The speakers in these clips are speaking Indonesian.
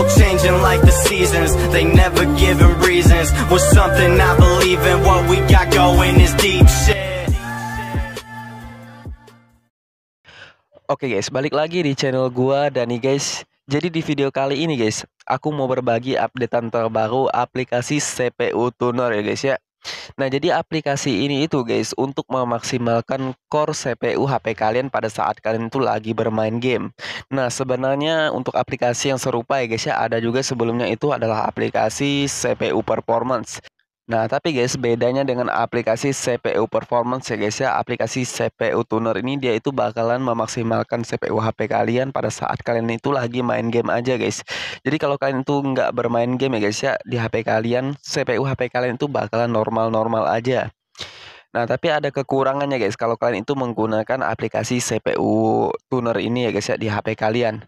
people changing like the seasons They never giving reasons With something I believe in What we got going is deep shit Oke okay guys, balik lagi di channel gua Dani guys. Jadi di video kali ini guys, aku mau berbagi updatean terbaru aplikasi CPU Tuner ya guys ya. Nah, jadi aplikasi ini itu guys untuk memaksimalkan core CPU HP kalian pada saat kalian itu lagi bermain game. Nah, sebenarnya untuk aplikasi yang serupa ya guys ya ada juga sebelumnya itu adalah aplikasi CPU performance. Nah, tapi guys, bedanya dengan aplikasi CPU performance ya guys ya, aplikasi CPU tuner ini dia itu bakalan memaksimalkan CPU HP kalian pada saat kalian itu lagi main game aja guys. Jadi kalau kalian itu nggak bermain game ya guys ya, di HP kalian, CPU HP kalian itu bakalan normal-normal aja. Nah, tapi ada kekurangannya guys kalau kalian itu menggunakan aplikasi CPU tuner ini ya guys ya di HP kalian.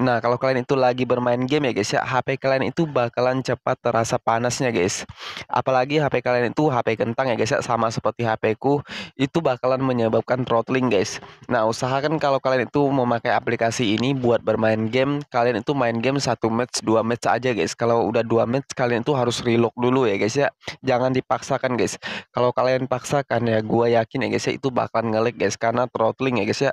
Nah, kalau kalian itu lagi bermain game ya guys ya, HP kalian itu bakalan cepat terasa panasnya guys. Apalagi HP kalian itu HP kentang ya guys ya, sama seperti HP ku, itu bakalan menyebabkan throttling guys. Nah, usahakan kalau kalian itu memakai aplikasi ini buat bermain game, kalian itu main game satu match, dua match aja guys. Kalau udah dua match, kalian itu harus reload dulu ya guys ya. Jangan dipaksakan guys. Kalau kalian paksakan ya, gua yakin ya guys ya, itu bakalan ngelag guys, karena throttling ya guys ya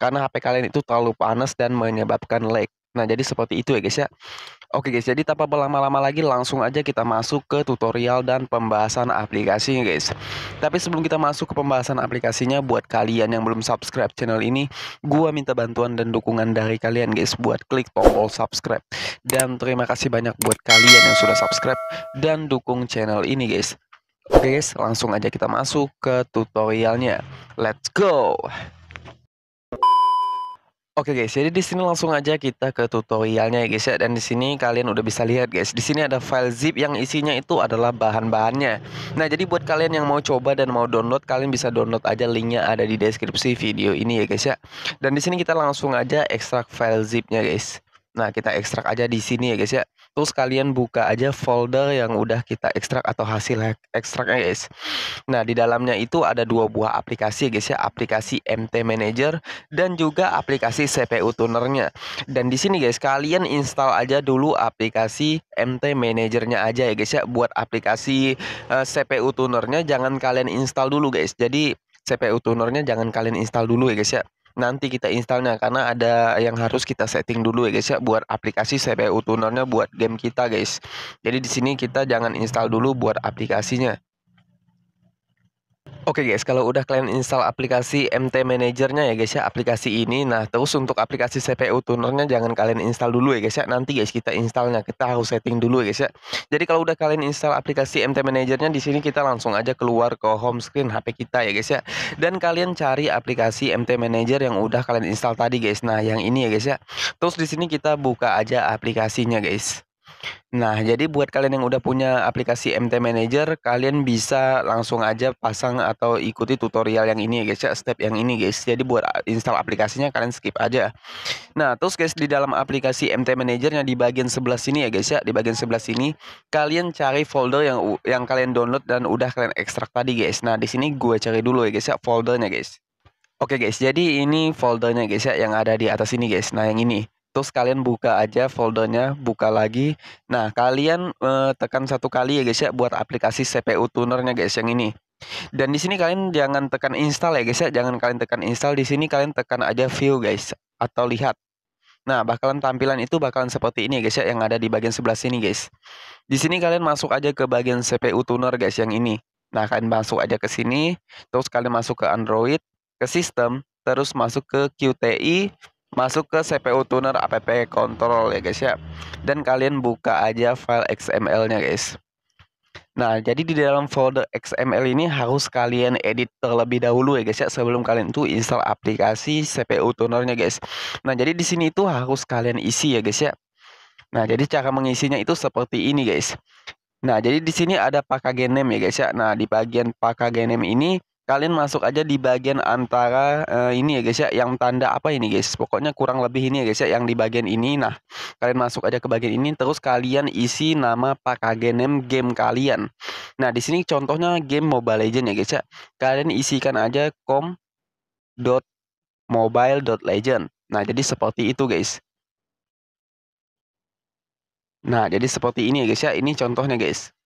karena HP kalian itu terlalu panas dan menyebabkan lag. Nah, jadi seperti itu ya guys ya. Oke guys, jadi tanpa berlama-lama lagi langsung aja kita masuk ke tutorial dan pembahasan aplikasinya guys. Tapi sebelum kita masuk ke pembahasan aplikasinya buat kalian yang belum subscribe channel ini, gua minta bantuan dan dukungan dari kalian guys buat klik tombol subscribe. Dan terima kasih banyak buat kalian yang sudah subscribe dan dukung channel ini guys. Oke guys, langsung aja kita masuk ke tutorialnya. Let's go. Oke guys, jadi di sini langsung aja kita ke tutorialnya ya guys ya. Dan di sini kalian udah bisa lihat guys, di sini ada file zip yang isinya itu adalah bahan-bahannya. Nah, jadi buat kalian yang mau coba dan mau download, kalian bisa download aja linknya ada di deskripsi video ini ya guys ya. Dan di sini kita langsung aja ekstrak file zipnya guys. Nah, kita ekstrak aja di sini ya guys ya terus kalian buka aja folder yang udah kita ekstrak atau hasil ya guys nah di dalamnya itu ada dua buah aplikasi guys ya aplikasi MT Manager dan juga aplikasi CPU tunernya dan di sini guys kalian install aja dulu aplikasi MT Managernya aja ya guys ya buat aplikasi uh, eh, CPU tunernya jangan kalian install dulu guys jadi CPU tunernya jangan kalian install dulu ya guys ya nanti kita installnya karena ada yang harus kita setting dulu ya guys ya buat aplikasi CPU tunernya buat game kita guys. Jadi di sini kita jangan install dulu buat aplikasinya. Oke okay guys, kalau udah kalian install aplikasi MT Manajernya ya guys ya, aplikasi ini. Nah, terus untuk aplikasi CPU tuner-nya jangan kalian install dulu ya guys ya. Nanti guys kita installnya, kita harus setting dulu ya guys ya. Jadi kalau udah kalian install aplikasi MT Manajernya di sini kita langsung aja keluar ke home screen HP kita ya guys ya. Dan kalian cari aplikasi MT Manager yang udah kalian install tadi guys. Nah, yang ini ya guys ya. Terus di sini kita buka aja aplikasinya guys. Nah, jadi buat kalian yang udah punya aplikasi MT Manager, kalian bisa langsung aja pasang atau ikuti tutorial yang ini ya guys ya, step yang ini guys. Jadi buat install aplikasinya kalian skip aja. Nah, terus guys di dalam aplikasi MT Manager Managernya di bagian sebelah sini ya guys ya, di bagian sebelah sini kalian cari folder yang yang kalian download dan udah kalian ekstrak tadi guys. Nah, di sini gue cari dulu ya guys ya foldernya guys. Oke guys, jadi ini foldernya guys ya yang ada di atas ini guys. Nah, yang ini terus kalian buka aja foldernya buka lagi nah kalian eh, tekan satu kali ya guys ya buat aplikasi CPU tunernya guys yang ini dan di sini kalian jangan tekan install ya guys ya jangan kalian tekan install di sini kalian tekan aja view guys atau lihat Nah, bakalan tampilan itu bakalan seperti ini ya guys ya yang ada di bagian sebelah sini guys. Di sini kalian masuk aja ke bagian CPU tuner guys yang ini. Nah, kalian masuk aja ke sini, terus kalian masuk ke Android, ke sistem, terus masuk ke QTI, masuk ke CPU Tuner app control ya guys ya dan kalian buka aja file XML nya guys Nah, jadi di dalam folder XML ini harus kalian edit terlebih dahulu ya guys ya sebelum kalian tuh install aplikasi CPU tunernya guys. Nah, jadi di sini itu harus kalian isi ya guys ya. Nah, jadi cara mengisinya itu seperti ini guys. Nah, jadi di sini ada name ya guys ya. Nah, di bagian pakai name ini Kalian masuk aja di bagian antara, uh, ini ya guys ya, yang tanda apa ini guys, pokoknya kurang lebih ini ya guys ya, yang di bagian ini. Nah, kalian masuk aja ke bagian ini, terus kalian isi nama pakai name game kalian. Nah, di sini contohnya game Mobile legend ya guys ya. Kalian isikan aja com dot dot mobile legend Nah, jadi seperti itu guys. Nah, jadi seperti ini ya guys ya, ini contohnya guys.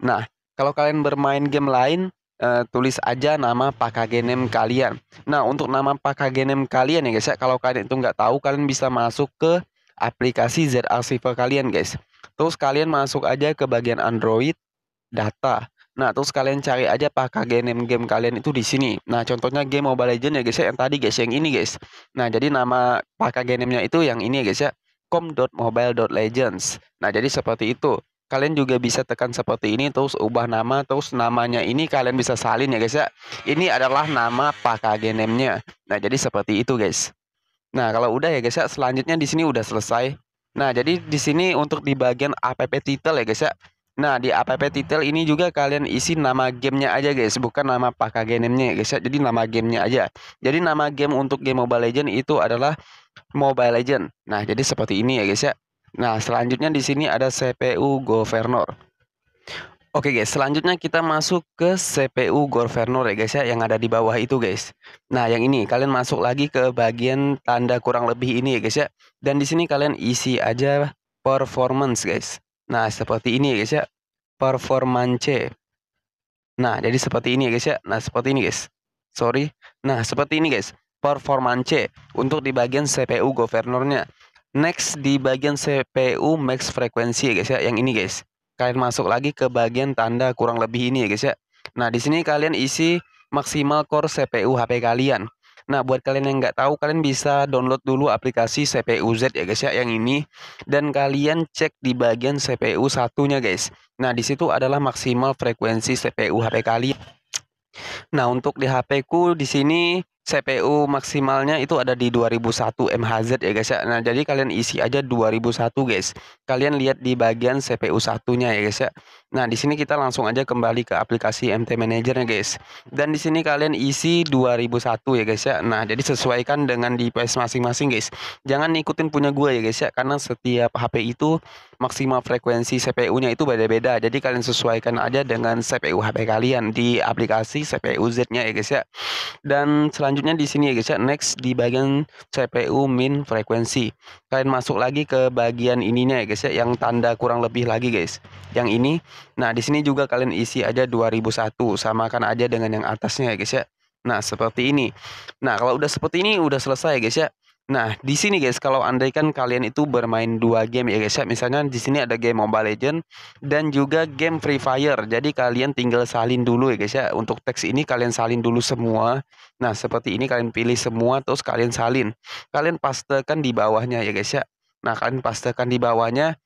Nah, kalau kalian bermain game lain, uh, tulis aja nama pakagenem kalian. Nah, untuk nama pakagenem kalian ya guys ya, kalau kalian itu nggak tahu, kalian bisa masuk ke aplikasi Z kalian guys. Terus kalian masuk aja ke bagian Android data. Nah, terus kalian cari aja pakagenem game kalian itu di sini. Nah, contohnya game Mobile Legends ya guys ya, yang tadi guys, yang ini guys. Nah, jadi nama pakagenemnya itu yang ini ya guys ya, com.mobile.legends. Nah, jadi seperti itu kalian juga bisa tekan seperti ini terus ubah nama terus namanya ini kalian bisa salin ya guys ya ini adalah nama pakai name nah jadi seperti itu guys nah kalau udah ya guys ya selanjutnya di sini udah selesai nah jadi di sini untuk di bagian app title ya guys ya nah di app title ini juga kalian isi nama gamenya aja guys bukan nama pakai name ya guys ya jadi nama gamenya aja jadi nama game untuk game Mobile Legend itu adalah Mobile Legend nah jadi seperti ini ya guys ya Nah, selanjutnya di sini ada CPU governor. Oke guys, selanjutnya kita masuk ke CPU governor ya guys ya yang ada di bawah itu guys. Nah, yang ini kalian masuk lagi ke bagian tanda kurang lebih ini ya guys ya. Dan di sini kalian isi aja performance guys. Nah, seperti ini ya guys ya. Performance. Nah, jadi seperti ini ya guys ya. Nah, seperti ini guys. Sorry. Nah, seperti ini guys. Performance untuk di bagian CPU governornya. Next di bagian CPU max frekuensi ya guys ya, yang ini guys. Kalian masuk lagi ke bagian tanda kurang lebih ini ya guys ya. Nah, di sini kalian isi maksimal core CPU HP kalian. Nah, buat kalian yang nggak tahu, kalian bisa download dulu aplikasi CPU Z ya guys ya, yang ini. Dan kalian cek di bagian CPU satunya guys. Nah, di situ adalah maksimal frekuensi CPU HP kalian. Nah, untuk di HP ku di sini CPU maksimalnya itu ada di 2001 MHz ya guys ya. Nah, jadi kalian isi aja 2001 guys. Kalian lihat di bagian CPU satunya ya guys ya. Nah, di sini kita langsung aja kembali ke aplikasi MT Manager ya guys. Dan di sini kalian isi 2001 ya guys ya. Nah, jadi sesuaikan dengan device masing-masing guys. Jangan ngikutin punya gue ya guys ya karena setiap HP itu maksimal frekuensi CPU-nya itu beda-beda. Jadi kalian sesuaikan aja dengan CPU HP kalian di aplikasi CPU Z-nya ya guys ya. Dan selanjutnya selanjutnya di sini ya guys ya next di bagian CPU min frekuensi kalian masuk lagi ke bagian ininya ya guys ya yang tanda kurang lebih lagi guys yang ini nah di sini juga kalian isi aja 2001 samakan aja dengan yang atasnya ya guys ya nah seperti ini nah kalau udah seperti ini udah selesai ya guys ya Nah, di sini guys, kalau andaikan kalian itu bermain dua game ya guys ya, misalnya di sini ada game Mobile Legend dan juga game Free Fire. Jadi kalian tinggal salin dulu ya guys ya. Untuk teks ini kalian salin dulu semua. Nah, seperti ini kalian pilih semua terus kalian salin. Kalian pastekan di bawahnya ya guys ya. Nah, kalian pastekan di bawahnya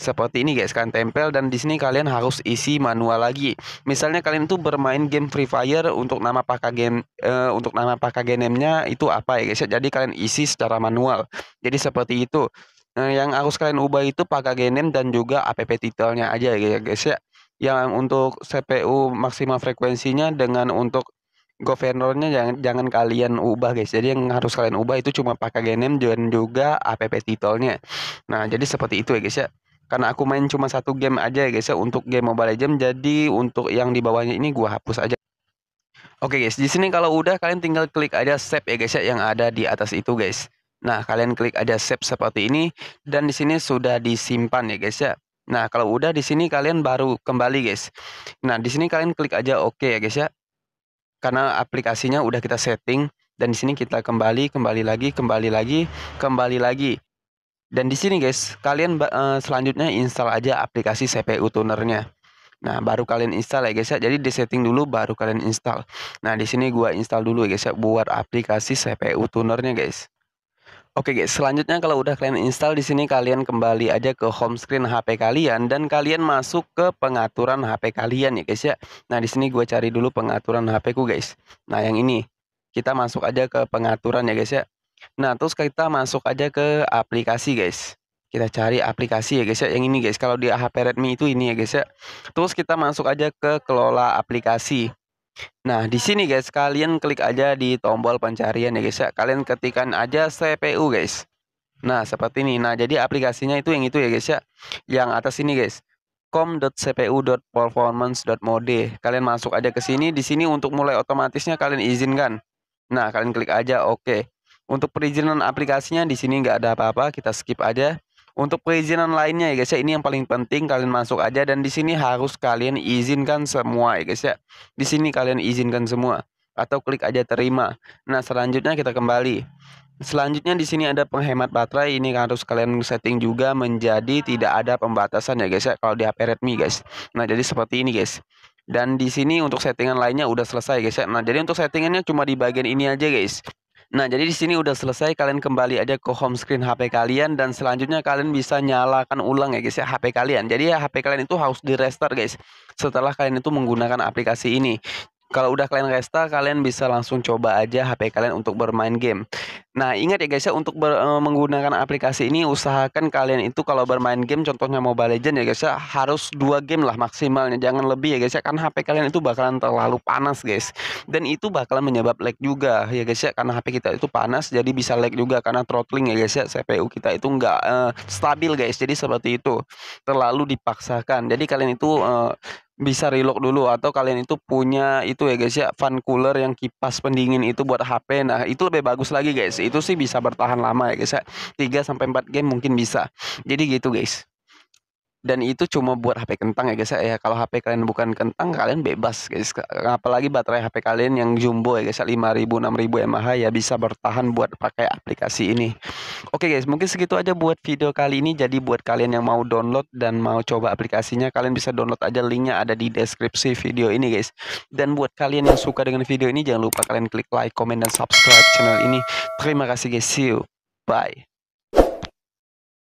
seperti ini guys kan tempel dan di sini kalian harus isi manual lagi misalnya kalian tuh bermain game Free Fire untuk nama pakai game uh, eh, untuk nama pakai genemnya itu apa ya guys jadi kalian isi secara manual jadi seperti itu nah, yang harus kalian ubah itu pakai game dan juga app title aja ya guys ya yang untuk CPU maksimal frekuensinya dengan untuk governornya jangan jangan kalian ubah guys jadi yang harus kalian ubah itu cuma pakai genem dan juga app title nah jadi seperti itu ya guys ya karena aku main cuma satu game aja ya guys ya untuk game Mobile Legends jadi untuk yang di bawahnya ini gua hapus aja Oke okay guys, di sini kalau udah kalian tinggal klik aja save ya guys ya yang ada di atas itu guys. Nah, kalian klik aja save seperti ini dan di sini sudah disimpan ya guys ya. Nah, kalau udah di sini kalian baru kembali guys. Nah, di sini kalian klik aja oke okay ya guys ya. Karena aplikasinya udah kita setting dan di sini kita kembali, kembali lagi, kembali lagi, kembali lagi. Dan di sini guys, kalian uh, selanjutnya install aja aplikasi CPU tunernya. Nah, baru kalian install ya guys ya. Jadi di setting dulu baru kalian install. Nah, di sini gua install dulu ya guys ya buat aplikasi CPU tunernya guys. Oke guys, selanjutnya kalau udah kalian install di sini kalian kembali aja ke home screen HP kalian dan kalian masuk ke pengaturan HP kalian ya guys ya. Nah, di sini gua cari dulu pengaturan HP ku guys. Nah, yang ini. Kita masuk aja ke pengaturan ya guys ya. Nah, terus kita masuk aja ke aplikasi, guys. Kita cari aplikasi ya, guys ya. Yang ini, guys. Kalau di HP Redmi itu ini ya, guys ya. Terus kita masuk aja ke kelola aplikasi. Nah, di sini guys, kalian klik aja di tombol pencarian ya guys ya. Kalian ketikkan aja CPU, guys. Nah, seperti ini. Nah, jadi aplikasinya itu yang itu ya guys ya. Yang atas ini, guys com.cpu.performance.mode. Kalian masuk aja ke sini. Di sini untuk mulai otomatisnya kalian izinkan. Nah, kalian klik aja oke. okay. Untuk perizinan aplikasinya di sini nggak ada apa-apa, kita skip aja. Untuk perizinan lainnya ya guys ya, ini yang paling penting kalian masuk aja dan di sini harus kalian izinkan semua ya guys ya. Di sini kalian izinkan semua atau klik aja terima. Nah, selanjutnya kita kembali. Selanjutnya di sini ada penghemat baterai, ini harus kalian setting juga menjadi tidak ada pembatasan ya guys ya kalau di HP Redmi guys. Nah, jadi seperti ini guys. Dan di sini untuk settingan lainnya udah selesai guys ya. Nah, jadi untuk settingannya cuma di bagian ini aja guys. Nah, jadi di sini udah selesai kalian kembali aja ke home screen HP kalian dan selanjutnya kalian bisa nyalakan ulang ya guys ya HP kalian. Jadi ya HP kalian itu harus di restart guys setelah kalian itu menggunakan aplikasi ini. Kalau udah kalian restart, kalian bisa langsung coba aja HP kalian untuk bermain game. Nah, ingat ya guys ya untuk ber, uh, menggunakan aplikasi ini usahakan kalian itu kalau bermain game contohnya Mobile Legend ya guys ya harus dua game lah maksimalnya, jangan lebih ya guys ya karena HP kalian itu bakalan terlalu panas guys. Dan itu bakalan menyebab lag juga ya guys ya karena HP kita itu panas jadi bisa lag juga karena throttling ya guys ya CPU kita itu nggak uh, stabil guys. Jadi seperti itu. Terlalu dipaksakan. Jadi kalian itu uh, bisa reload dulu atau kalian itu punya itu ya guys ya fan cooler yang kipas pendingin itu buat HP. Nah, itu lebih bagus lagi guys itu sih bisa bertahan lama ya guys ya 3 sampai 4 game mungkin bisa jadi gitu guys dan itu cuma buat HP kentang ya guys ya, ya kalau HP kalian bukan kentang kalian bebas guys apalagi baterai HP kalian yang jumbo ya guys ya 5000 6000 mAh ya bisa bertahan buat pakai aplikasi ini oke okay guys mungkin segitu aja buat video kali ini jadi buat kalian yang mau download dan mau coba aplikasinya kalian bisa download aja linknya ada di deskripsi video ini guys dan buat kalian yang suka dengan video ini jangan lupa kalian klik like comment dan subscribe channel ini terima kasih guys see you bye